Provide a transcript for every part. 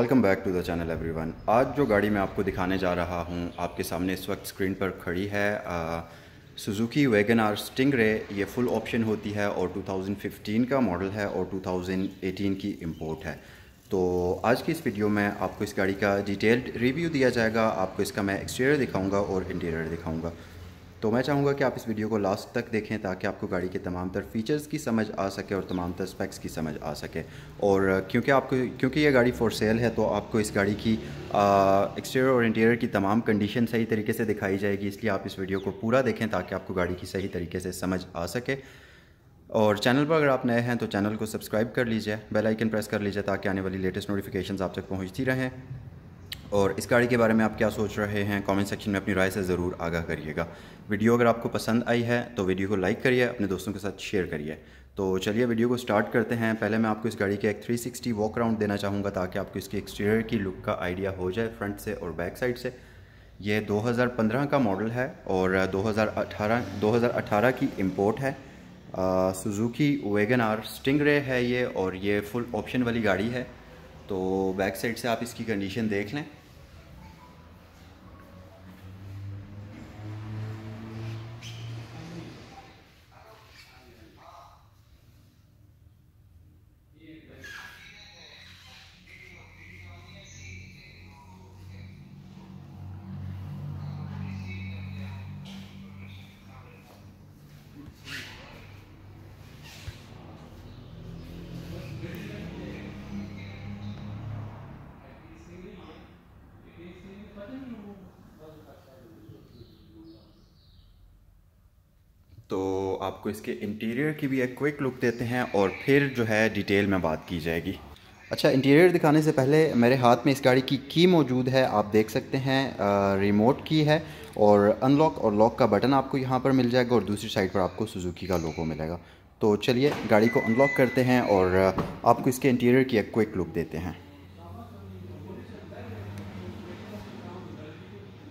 welcome back to the channel everyone आज जो गाड़ी मैं आपको दिखाने जा रहा हूँ आपके सामने इस वक्त स्क्रीन पर खड़ी है सुजुकी वैगन आर स्टिंग रे ये फुल ऑप्शन होती है और 2015 का मॉडल है और 2018 की इम्पोर्ट है तो आज की इस वीडियो में आपको इस गाड़ी का डिटेल्ड रिव्यू दिया जाएगा आपको इसका मैं एक्सटीरियर दिखाऊंगा और इंटीरियर दिखाऊंगा तो मैं चाहूँगा कि आप इस वीडियो को लास्ट तक देखें ताकि आपको गाड़ी के तमाम तर फीचर्स की समझ आ सके और तमाम तर स्पेक्स की समझ आ सके और क्योंकि आपको क्योंकि ये गाड़ी फ़ॉर सेल है तो आपको इस गाड़ी की एक्सटीरियर और इंटीरियर की तमाम कंडीशन सही तरीके से दिखाई जाएगी इसलिए आप इस वीडियो को पूरा देखें ताकि आपको गाड़ी की सही तरीके से समझ आ सके और चैनल पर अगर आप नए हैं तो चैनल को सब्सक्राइब कर लीजिए बेल आइकन प्रेस कर लीजिए ताकि आने वाली लेटेस्ट नोटिफिकेशंस आप तक पहुंचती रहें और इस गाड़ी के बारे में आप क्या सोच रहे हैं कमेंट सेक्शन में अपनी राय से ज़रूर आगाह करिएगा वीडियो अगर आपको पसंद आई है तो वीडियो को लाइक करिए अपने दोस्तों के साथ शेयर करिए तो चलिए वीडियो को स्टार्ट करते हैं पहले मैं आपको इस गाड़ी के एक 360 वॉक राउंड देना चाहूँगा ताकि आपको इसके एक्सटीरियर की लुक का आइडिया हो जाए फ्रंट से और बैक साइड से यह दो का मॉडल है और दो 2018 की इम्पोर्ट है सुजुकी वेगन आर स्टिंग रे है ये और ये फुल ऑप्शन वाली गाड़ी है तो बैक साइड से आप इसकी कंडीशन देख लें आपको इसके इंटीरियर की भी एक क्विक लुक देते हैं और फिर जो है डिटेल में बात की जाएगी अच्छा इंटीरियर दिखाने से पहले मेरे हाथ में इस गाड़ी की की मौजूद है आप देख सकते हैं रिमोट की है और अनलॉक और लॉक का बटन आपको यहाँ पर मिल जाएगा और दूसरी साइड पर आपको सुजुकी का लोगो मिलेगा तो चलिए गाड़ी को अनलॉक करते हैं और आपको इसके इंटीरियर की एक क्विक लुक देते हैं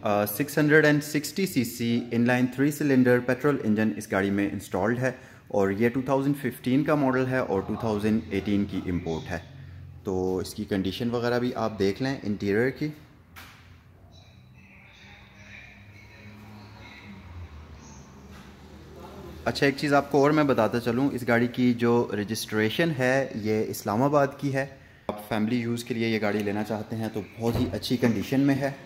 uh, 660 CC inline three cylinder petrol engine इस गाड़ी में इंस्टॉल्ड है और ये 2015 का मॉडल है और 2018 की इंपोर्ट है तो इसकी कंडीशन वगैरह भी आप देख लें इंटीरियर की अच्छा एक चीज़ आपको और मैं बताता चलूँ इस गाड़ी की जो रजिस्ट्रेशन है ये इस्लामाबाद की है आप फैमिली यूज़ के लिए ये गाड़ी लेना चाहते हैं तो बहुत ही अच्छी कंडीशन में है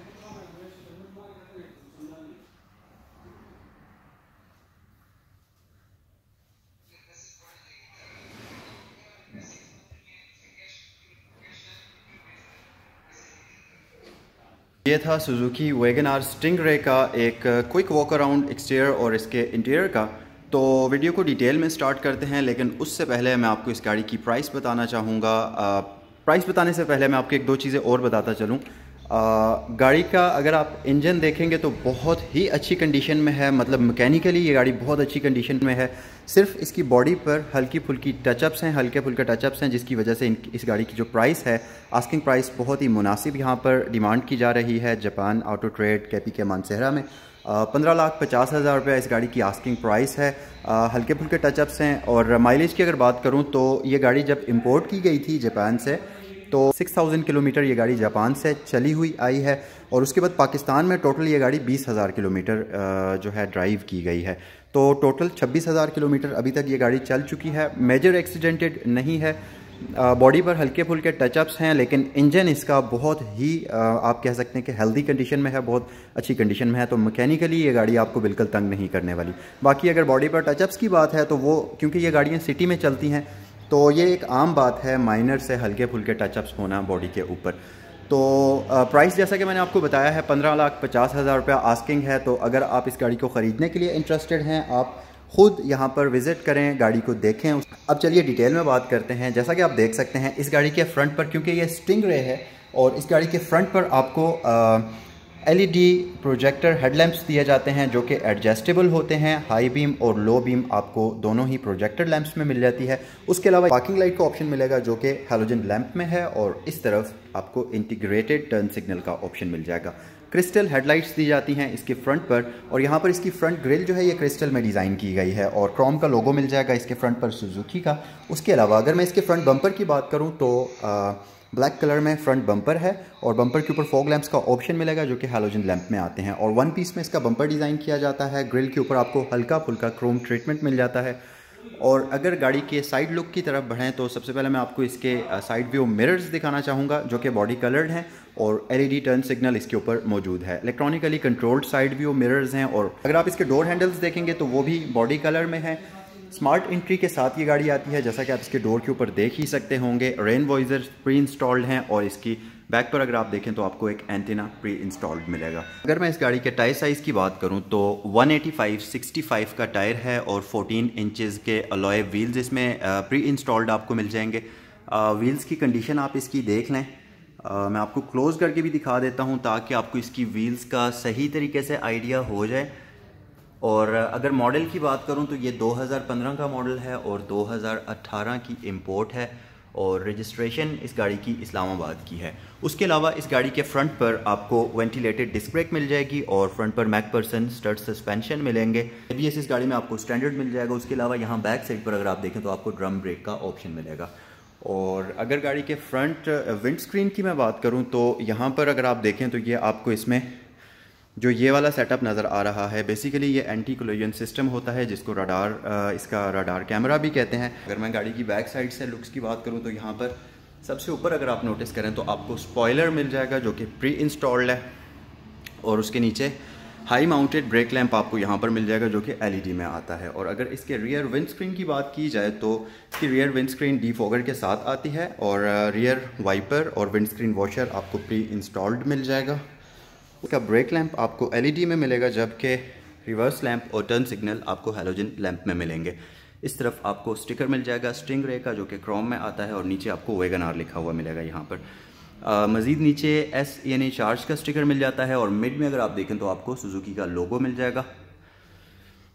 ये था सुजुकी वेगन आर स्टिंग रे का एक क्विक वॉक अराउंड एक्सटीरियर और इसके इंटीरियर का तो वीडियो को डिटेल में स्टार्ट करते हैं लेकिन उससे पहले मैं आपको इस गाड़ी की प्राइस बताना चाहूँगा प्राइस uh, बताने से पहले मैं आपको एक दो चीज़ें और बताता चलूँ गाड़ी का अगर आप इंजन देखेंगे तो बहुत ही अच्छी कंडीशन में है मतलब मैकेनिकली ये गाड़ी बहुत अच्छी कंडीशन में है सिर्फ इसकी बॉडी पर हल्की फुल्की टचअप्स हैं हल्के फुल्के टचअप्स हैं जिसकी वजह से इस गाड़ी की जो प्राइस है आस्किंग प्राइस बहुत ही मुनासिब यहाँ पर डिमांड की जा रही है जापान ऑटो ट्रेड कैपी के मानसहरा में पंद्रह लाख पचास हज़ार रुपया इस गाड़ी की आस्किंग प्राइस है हल्के फुल्के टचअप्स हैं और माइलेज की अगर बात करूँ तो ये गाड़ी जब इम्पोर्ट की गई थी जापान से तो 6000 किलोमीटर ये गाड़ी जापान से चली हुई आई है और उसके बाद पाकिस्तान में टोटल ये गाड़ी 20000 किलोमीटर जो है ड्राइव की गई है तो टोटल 26000 किलोमीटर अभी तक ये गाड़ी चल चुकी है मेजर एक्सीडेंटेड नहीं है बॉडी पर हल्के फुल्के टचअप्स हैं लेकिन इंजन इसका बहुत ही आप कह सकते हैं कि हेल्दी कंडीशन में है बहुत अच्छी कंडीशन में है तो मैकेनिकली ये गाड़ी आपको बिल्कुल तंग नहीं करने वाली बाकी अगर बॉडी पर टचअप्स की बात है तो वो क्योंकि ये गाड़ियाँ सिटी में चलती हैं तो ये एक आम बात है माइनर से हल्के फुल्के टचअप्स होना बॉडी के ऊपर तो प्राइस जैसा कि मैंने आपको बताया है पंद्रह लाख पचास हज़ार रुपया आस्किंग है तो अगर आप इस गाड़ी को ख़रीदने के लिए इंटरेस्टेड हैं आप खुद यहाँ पर विज़िट करें गाड़ी को देखें अब चलिए डिटेल में बात करते हैं जैसा कि आप देख सकते हैं इस गाड़ी के फ्रंट पर क्योंकि ये स्टिंग रे है और इस गाड़ी के फ्रंट पर आपको आ, एलईडी प्रोजेक्टर हेडलैम्प्स दिए जाते हैं जो कि एडजस्टेबल होते हैं हाई बीम और लो बीम आपको दोनों ही प्रोजेक्टर लैंप्स में मिल जाती है उसके अलावा पार्किंग लाइट का ऑप्शन मिलेगा जो कि हेलोजन लैंप में है और इस तरफ आपको इंटीग्रेटेड टर्न सिग्नल का ऑप्शन मिल जाएगा क्रिस्टल हेडलाइट्स दी जाती हैं इसके फ्रंट पर और यहाँ पर इसकी फ्रंट ग्रिल जो है ये क्रिस्टल में डिज़ाइन की गई है और क्रोम का लोगो मिल जाएगा इसके फ्रंट पर सुजुकी का उसके अलावा अगर मैं इसके फ्रंट बम्पर की बात करूँ तो ब्लैक कलर में फ्रंट बम्पर है और बम्पर के ऊपर फॉग लैम्प्स का ऑप्शन मिलेगा जो कि हेलोजन लैंप में आते हैं और वन पीस में इसका बम्पर डिज़ाइन किया जाता है ग्रिल के ऊपर आपको हल्का फुल्का क्रोम ट्रीटमेंट मिल जाता है और अगर गाड़ी के साइड लुक की तरफ बढ़ें तो सबसे पहले मैं आपको इसके साइड व्यू मिरर्स दिखाना चाहूँगा जो कि बॉडी कलर्ड हैं और एलईडी टर्न सिग्नल इसके ऊपर मौजूद है electronically controlled side view mirrors हैं और अगर आप इसके डोर हैंडल्स देखेंगे तो वो भी बॉडी कलर में है स्मार्ट एंट्री के साथ ये गाड़ी आती है जैसा कि आप इसके डोर के ऊपर देख ही सकते होंगे रेन वॉइजर प्री इंस्टॉल्ड हैं और इसकी बैक पर अगर आप देखें तो आपको एक एंटीना प्री इंस्टॉल्ड मिलेगा अगर मैं इस गाड़ी के टायर साइज़ की बात करूँ तो 185 65 का टायर है और 14 इंचेस के अलॉय व्हील्स इसमें प्री इंस्टॉल्ड आपको मिल जाएंगे व्हील्स की कंडीशन आप इसकी देख लें आ, मैं आपको क्लोज़ करके भी दिखा देता हूँ ताकि आपको इसकी व्हील्स का सही तरीके से आइडिया हो जाए और अगर मॉडल की बात करूं तो ये 2015 का मॉडल है और 2018 की इंपोर्ट है और रजिस्ट्रेशन इस गाड़ी की इस्लामाबाद की है उसके अलावा इस गाड़ी के फ्रंट पर आपको वेंटिलेटेड डिस्क ब्रेक मिल जाएगी और फ्रंट पर मैक पर्सन स्टर्ट सस्पेंशन मिलेंगे एबीएस इस गाड़ी में आपको स्टैंडर्ड मिल जाएगा उसके अलावा यहाँ बैक साइड पर अगर आप देखें तो आपको ड्रम ब्रेक का ऑप्शन मिलेगा और अगर गाड़ी के फ्रंट विंड स्क्रीन की मैं बात करूँ तो यहाँ पर अगर आप देखें तो ये आपको इसमें जो ये वाला सेटअप नज़र आ रहा है बेसिकली ये एंटी कोलोजन सिस्टम होता है जिसको रडार इसका रडार कैमरा भी कहते हैं अगर मैं गाड़ी की बैक साइड से लुक्स की बात करूँ तो यहाँ पर सबसे ऊपर अगर आप नोटिस करें तो आपको स्पॉयलर मिल जाएगा जो कि प्री इंस्टॉल्ड है और उसके नीचे हाई माउंटेड ब्रेक लैंप आपको यहाँ पर मिल जाएगा जो कि एलईडी e में आता है और अगर इसके रियर विंड स्क्रीन की बात की जाए तो इसकी रियर विंड स्क्रीन फॉगर के साथ आती है और रियर वाइपर और विंड स्क्रीन वॉशर आपको प्री इंस्टॉल्ड मिल जाएगा उसका ब्रेक लैंप आपको एलईडी e में मिलेगा जबकि रिवर्स लैंप और टर्न सिग्नल आपको हेलोजन लैंप में मिलेंगे इस तरफ आपको स्टिकर मिल जाएगा स्ट्रिंग रे का जो कि क्रोम में आता है और नीचे आपको वेगन आर लिखा हुआ मिलेगा यहाँ पर आ, मजीद नीचे एस यानी चार्ज का स्टिकर मिल जाता है और मिड में अगर आप देखें तो आपको सुजुकी का लोगो मिल जाएगा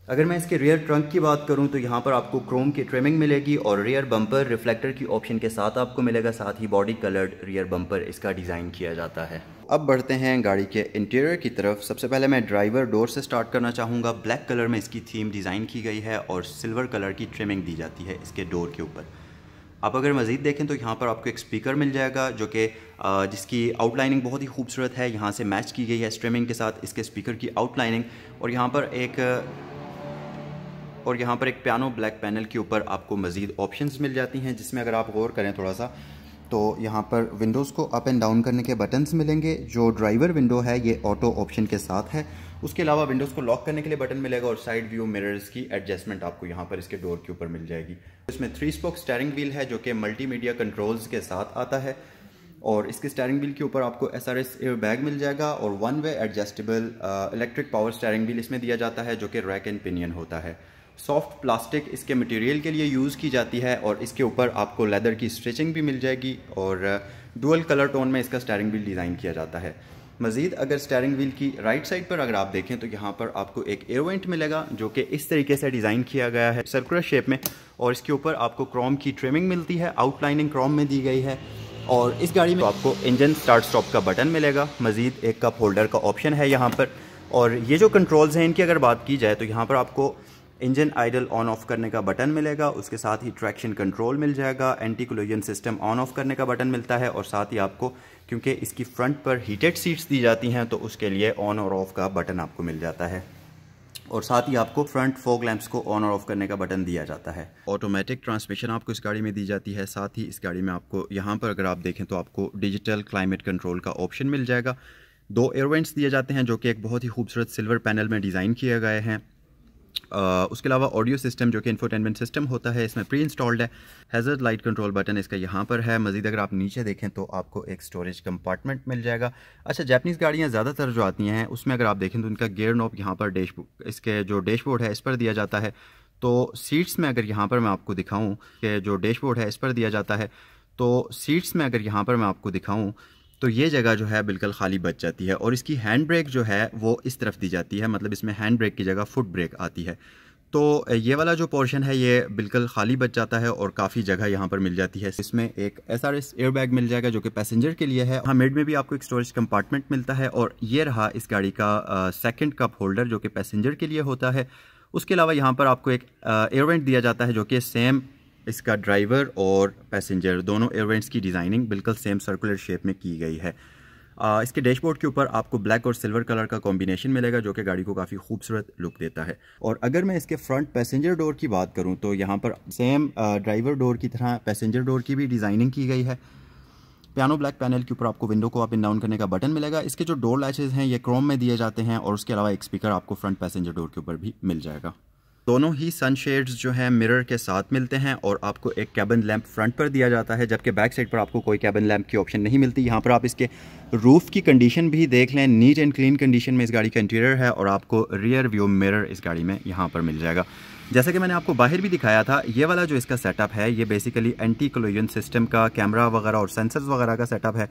अगर मैं इसके रियर ट्रंक की बात करूं तो यहाँ पर आपको क्रोम की ट्रिमिंग मिलेगी और रियर बम्पर रिफ्लेक्टर की ऑप्शन के साथ आपको मिलेगा साथ ही बॉडी कलर्ड रियर बम्पर इसका डिज़ाइन किया जाता है अब बढ़ते हैं गाड़ी के इंटीरियर की तरफ सबसे पहले मैं ड्राइवर डोर से स्टार्ट करना चाहूँगा ब्लैक कलर में इसकी थीम डिज़ाइन की गई है और सिल्वर कलर की ट्रिमिंग दी जाती है इसके डोर के ऊपर आप अगर मज़ीद देखें तो यहाँ पर आपको एक स्पीकर मिल जाएगा जो कि जिसकी आउटलाइनिंग बहुत ही खूबसूरत है यहाँ से मैच की गई है स्ट्रीमिंग के साथ इसके स्पीकर की आउटलाइनिंग और यहाँ पर एक और यहाँ पर एक पियानो ब्लैक पैनल के ऊपर आपको मज़ीद ऑप्शन मिल जाती हैं जिसमें अगर आप गौर करें थोड़ा सा तो यहाँ पर विंडोज़ को अप एंड डाउन करने के बटन्स मिलेंगे जो ड्राइवर विंडो है ये ऑटो ऑप्शन के साथ है उसके अलावा विंडोज़ को लॉक करने के लिए बटन मिलेगा और साइड व्यू मिरर्स की एडजस्टमेंट आपको यहाँ पर इसके डोर के ऊपर मिल जाएगी इसमें थ्री स्पोक स्टेयरिंग व्हील है जो कि मल्टीमीडिया कंट्रोल्स के साथ आता है और इसके स्टेयरिंग व्हील के ऊपर आपको एस आर एस बैग मिल जाएगा और one way adjustable electric power steering wheel इसमें दिया जाता है जो कि रैक एंड पिनियन होता है सॉफ्ट प्लास्टिक इसके मटेरियल के लिए यूज़ की जाती है और इसके ऊपर आपको लेदर की स्ट्रेचिंग भी मिल जाएगी और डुअल कलर टोन में इसका स्टेयरिंग व्हील डिज़ाइन किया जाता है मज़ीद अगर स्टेयरिंग व्हील की राइट साइड पर अगर आप देखें तो यहाँ पर आपको एक एयरवेंट मिलेगा जो कि इस तरीके से डिज़ाइन किया गया है सर्कुलर शेप में और इसके ऊपर आपको क्रोम की ट्रिमिंग मिलती है आउटलाइनिंग क्रोम में दी गई है और इस गाड़ी में तो आपको इंजन स्टार्ट स्टॉप का बटन मिलेगा मज़ीद एक कप होल्डर का ऑप्शन है यहाँ पर और ये जो कंट्रोल्स हैं इनकी अगर बात की जाए तो यहाँ पर आपको इंजन आइडल ऑन ऑफ करने का बटन मिलेगा उसके साथ ही ट्रैक्शन कंट्रोल मिल जाएगा anti collision system on off करने का बटन मिलता है और साथ ही आपको क्योंकि इसकी फ्रंट पर हीटेड सीट्स दी जाती हैं तो उसके लिए ऑन और ऑफ का बटन आपको मिल जाता है और साथ ही आपको फ्रंट फोक लैंप्स को ऑन और ऑफ करने का बटन दिया जाता है ऑटोमेटिक ट्रांसमिशन आपको इस गाड़ी में दी जाती है साथ ही इस गाड़ी में आपको यहाँ पर अगर आप देखें तो आपको डिजिटल क्लाइमेट कंट्रोल का ऑप्शन मिल जाएगा दो एयरवेंट्स दिए जाते हैं जो कि एक बहुत ही खूबसूरत सिल्वर पैनल में डिज़ाइन किए गए हैं उसके अलावा ऑडियो सिस्टम जो कि इन्फोटेनमेंट सिस्टम होता है इसमें प्री इंस्टॉल्ड है हैज़र्ड लाइट कंट्रोल बटन इसका यहाँ पर है मज़ीद अगर आप नीचे देखें तो आपको एक स्टोरेज कंपार्टमेंट मिल जाएगा अच्छा जैपनीज़ गाड़ियाँ ज़्यादातर जो आती हैं उसमें अगर आप देखें तो उनका गेयर नॉप यहाँ पर डैश इसके जो डैशबोर्ड है इस पर दिया जाता है तो सीट्स में अगर यहाँ पर मैं आपको दिखाऊँ कि जो डैशबोर्ड है इस पर दिया जाता है तो सीट्स में अगर यहाँ पर मैं आपको दिखाऊँ तो ये जगह जो है बिल्कुल खाली बच जाती है और इसकी हैंड ब्रेक जो है वो इस तरफ दी जाती है मतलब इसमें हैंड ब्रेक की जगह फुट ब्रेक आती है तो ये वाला जो पोर्शन है ये बिल्कुल खाली बच जाता है और काफ़ी जगह यहाँ पर मिल जाती है इसमें एक एस आर एस एयरबैग मिल जाएगा जो कि पैसेंजर के लिए है हाँ मिड में भी आपको एक स्टोरेज कंपार्टमेंट मिलता है और ये रहा इस गाड़ी का सेकंड कप होल्डर जो कि पैसेंजर के लिए होता है उसके अलावा यहाँ पर आपको एक एयरवेंट दिया जाता है जो कि सेम इसका ड्राइवर और पैसेंजर दोनों एयरवेंट्स की डिज़ाइनिंग बिल्कुल सेम सर्कुलर शेप में की गई है आ, इसके डैशबोर्ड के ऊपर आपको ब्लैक और सिल्वर कलर का कॉम्बिनेशन मिलेगा जो कि गाड़ी को काफ़ी खूबसूरत लुक देता है और अगर मैं इसके फ्रंट पैसेंजर डोर की बात करूँ तो यहाँ पर सेम ड्राइवर डोर की तरह पैसेंजर डोर की भी डिज़ाइनिंग की गई है पियानो ब्लैक पैनल के ऊपर आपको विंडो को अप एंड डाउन करने का बटन मिलेगा इसके जो डोर लैचेज हैं ये क्रोम में दिए जाते हैं और उसके अलावा एक स्पीकर आपको फ्रंट पैसेंजर डोर के ऊपर भी मिल जाएगा दोनों ही सन शेड्स जो हैं मिरर के साथ मिलते हैं और आपको एक कैबन लैंप फ्रंट पर दिया जाता है जबकि बैक साइड पर आपको कोई कैबन लैंप की ऑप्शन नहीं मिलती यहाँ पर आप इसके रूफ़ की कंडीशन भी देख लें नीट एंड क्लीन कंडीशन में इस गाड़ी का इंटीरियर है और आपको रियर व्यू मिरर इस गाड़ी में यहाँ पर मिल जाएगा जैसा कि मैंने आपको बाहर भी दिखाया था ये वाला जो इसका सेटअप है ये बेसिकली एंटी क्लोजन सिस्टम का कैमरा वगैरह और सेंसर्स वगैरह का सेटअप है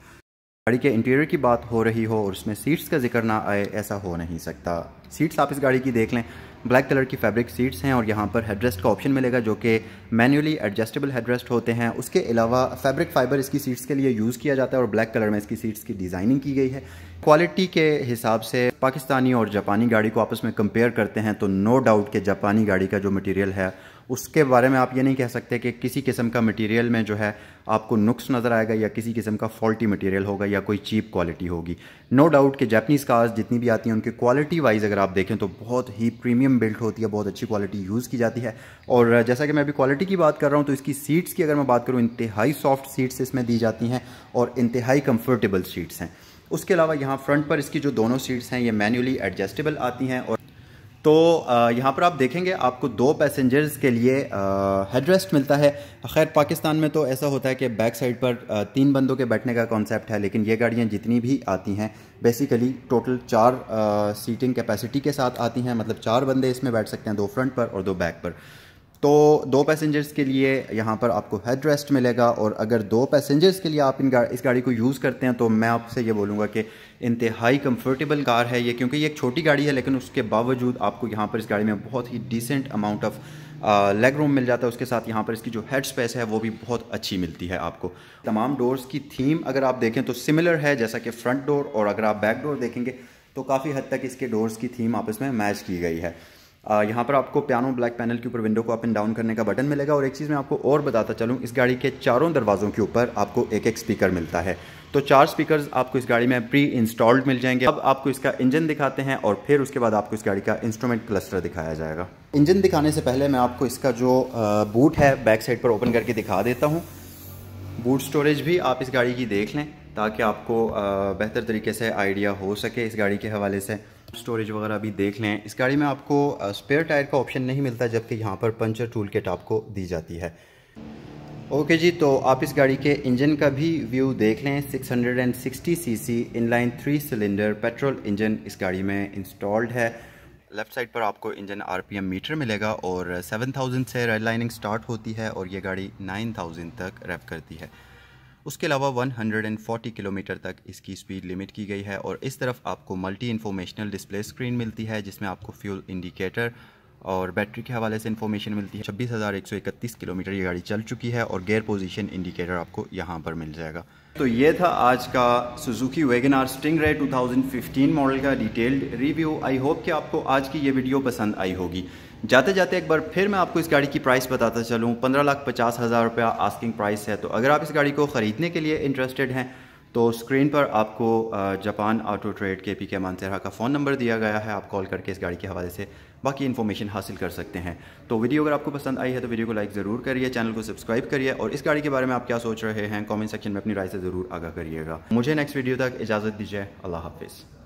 गाड़ी के इंटीरियर की बात हो रही हो और उसमें सीट्स का जिक्र ना आए ऐसा हो नहीं सकता सीट्स आप इस गाड़ी की देख लें ब्लैक कलर की फैब्रिक सीट्स हैं और यहाँ पर हेडरेस्ट का ऑप्शन मिलेगा जो कि मैन्युअली एडजस्टेबल हेडरेस्ट होते हैं उसके अलावा फैब्रिक फाइबर इसकी सीट्स के लिए यूज़ किया जाता है और ब्लैक कलर में इसकी सीट्स की डिज़ाइनिंग की गई है क्वालिटी के हिसाब से पाकिस्तानी और जापानी गाड़ी को आपस में कंपेयर करते हैं तो नो डाउट कि जापानी गाड़ी का जो मटेरियल है उसके बारे में आप ये नहीं कह सकते कि किसी किस्म का मटेरियल में जो है आपको नुक्स नज़र आएगा या किसी किस्म का फॉल्टी मटेरियल होगा या कोई चीप क्वालिटी होगी नो डाउट कि जैपनीज़ कार्स जितनी भी आती हैं उनकी क्वालिटी वाइज अगर आप देखें तो बहुत ही प्रीमियम बिल्ट होती है बहुत अच्छी क्वालिटी यूज़ की जाती है और जैसा कि मैं अभी क्वालिटी की बात कर रहा हूँ तो इसकी सीट्स की अगर मैं बात करूँ इंतहाई सॉफ्ट सीट्स इसमें दी जाती हैं और इंतहाई कम्फर्टेबल सीट्स हैं उसके अलावा यहाँ फ्रंट पर इसकी जो दोनों सीट्स हैं ये मैन्युअली एडजस्टेबल आती हैं और तो यहाँ पर आप देखेंगे आपको दो पैसेंजर्स के लिए हेड रेस्ट मिलता है खैर पाकिस्तान में तो ऐसा होता है कि बैक साइड पर तीन बंदों के बैठने का कॉन्सेप्ट है लेकिन ये गाड़ियाँ जितनी भी आती हैं बेसिकली टोटल चार सीटिंग कैपेसिटी के साथ आती हैं मतलब चार बंदे इसमें बैठ सकते हैं दो फ्रंट पर और दो बैक पर तो दो पैसेंजर्स के लिए यहाँ पर आपको हेड रेस्ट मिलेगा और अगर दो पैसेंजर्स के लिए आप इन गाड़ी इस गाड़ी को यूज़ करते हैं तो मैं आपसे ये बोलूँगा कि इंतहाई कंफर्टेबल कार है ये क्योंकि ये एक छोटी गाड़ी है लेकिन उसके बावजूद आपको यहाँ पर इस गाड़ी में बहुत ही decent amount of leg room मिल जाता है उसके साथ यहाँ पर इसकी जो हेड स्पेस है वो भी बहुत अच्छी मिलती है आपको तमाम डोर्स की थीम अगर आप देखें तो सिमिलर है जैसा कि फ्रंट डोर और अगर आप बैक डोर देखेंगे तो काफ़ी हद तक इसके डोर्स की थीम आपस में मैच की गई है यहाँ पर आपको पियानो ब्लैक पैनल के ऊपर विंडो को अप एंड डाउन करने का बटन मिलेगा और एक चीज़ मैं आपको और बताता चलूँ इस गाड़ी के चारों दरवाज़ों के ऊपर आपको एक एक स्पीकर मिलता है तो चार स्पीकर्स आपको इस गाड़ी में प्री इंस्टॉल्ड मिल जाएंगे अब आपको इसका इंजन दिखाते हैं और फिर उसके बाद आपको इस गाड़ी का इंस्ट्रूमेंट क्लस्टर दिखाया जाएगा इंजन दिखाने से पहले मैं आपको इसका जो बूट है बैक साइड पर ओपन करके दिखा देता हूँ बूट स्टोरेज भी आप इस गाड़ी की देख लें ताकि आपको बेहतर तरीके से आइडिया हो सके इस गाड़ी के हवाले से स्टोरेज वगैरह भी देख लें इस गाड़ी में आपको स्पेयर टायर का ऑप्शन नहीं मिलता जबकि यहाँ पर पंचर टूल किट आपको दी जाती है ओके जी तो आप इस गाड़ी के इंजन का भी व्यू देख लें 660 CC inline three cylinder petrol engine इस गाड़ी में इंस्टॉल्ड है लेफ़्ट साइड पर आपको इंजन आरपीएम मीटर मिलेगा और 7000 से रेड लाइनिंग स्टार्ट होती है और ये गाड़ी 9000 तक रैप करती है उसके अलावा 140 किलोमीटर तक इसकी स्पीड लिमिट की गई है और इस तरफ आपको मल्टी इन्फॉर्मेशनल डिस्प्ले स्क्रीन मिलती है जिसमें आपको फ्यूल इंडिकेटर और बैटरी के हवाले से इन्फॉर्मेशन मिलती है छब्बीस हज़ार एक सौ इकतीस किलोमीटर ये गाड़ी चल चुकी है और गेयर पोजीशन इंडिकेटर आपको यहाँ पर मिल जाएगा तो ये था आज का सुजुकी वेगन आर स्टिंग रे 2015 मॉडल का डिटेल्ड रिव्यू आई होप कि आपको आज की ये वीडियो पसंद आई होगी जाते जाते एक बार फिर मैं आपको इस गाड़ी की प्राइस बताता चलूँ पंद्रह लाख पचास हज़ार रुपया आस्किंग प्राइस है तो अगर आप इस गाड़ी को ख़रीदने के लिए इंटरेस्टेड हैं तो स्क्रीन पर आपको जापान ऑटो ट्रेड के पी के मानसेरा का फ़ोन नंबर दिया गया है आप कॉल करके इस गाड़ी के हवाले से बाकी इन्फॉर्मेशन हासिल कर सकते हैं तो वीडियो अगर आपको पसंद आई है तो वीडियो को लाइक ज़रूर करिए चैनल को सब्सक्राइब करिए और इस गाड़ी के बारे में आप क्या सोच रहे हैं कमेंट सेक्शन में अपनी राय से ज़रूर आगा करिएगा मुझे नेक्स्ट वीडियो तक इजाज़त दीजिए अल्लाह हाफिज़